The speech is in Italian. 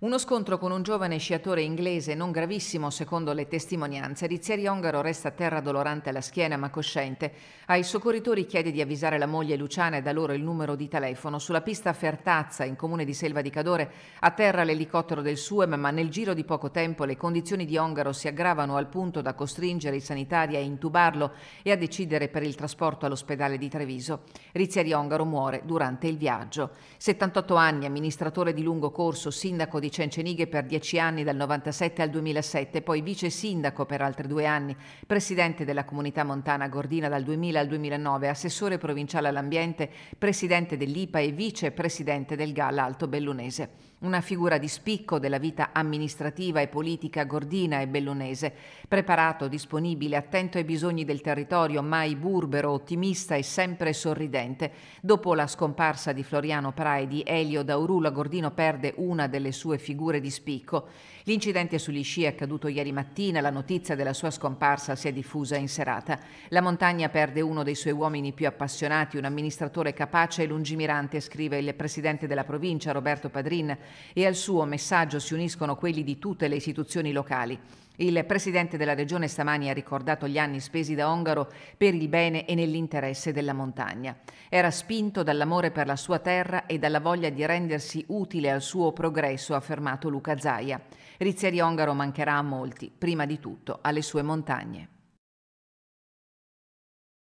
Uno scontro con un giovane sciatore inglese non gravissimo secondo le testimonianze. Rizzieri Ongaro resta a terra dolorante alla schiena ma cosciente. Ai soccorritori chiede di avvisare la moglie Luciana e da loro il numero di telefono. Sulla pista Fertazza, in comune di Selva di Cadore, atterra l'elicottero del Suem ma nel giro di poco tempo le condizioni di Ongaro si aggravano al punto da costringere i sanitari a intubarlo e a decidere per il trasporto all'ospedale di Treviso. Rizzieri Ongaro muore durante il viaggio. 78 anni, amministratore di lungo corso, sindaco di di Cencenighe per dieci anni dal 97 al 2007, poi vice sindaco per altri due anni, presidente della comunità montana Gordina dal 2000 al 2009, assessore provinciale all'ambiente, presidente dell'IPA e vice presidente del GAL Alto Bellunese una figura di spicco della vita amministrativa e politica gordina e bellunese, preparato, disponibile, attento ai bisogni del territorio, mai burbero, ottimista e sempre sorridente. Dopo la scomparsa di Floriano di Elio Daurula Gordino perde una delle sue figure di spicco. L'incidente sugli sci è accaduto ieri mattina, la notizia della sua scomparsa si è diffusa in serata. La montagna perde uno dei suoi uomini più appassionati, un amministratore capace e lungimirante, scrive il presidente della provincia Roberto Padrin e al suo messaggio si uniscono quelli di tutte le istituzioni locali. Il Presidente della Regione stamani ha ricordato gli anni spesi da Ongaro per il bene e nell'interesse della montagna. Era spinto dall'amore per la sua terra e dalla voglia di rendersi utile al suo progresso, ha affermato Luca Zaia. Rizzeri Ongaro mancherà a molti, prima di tutto alle sue montagne.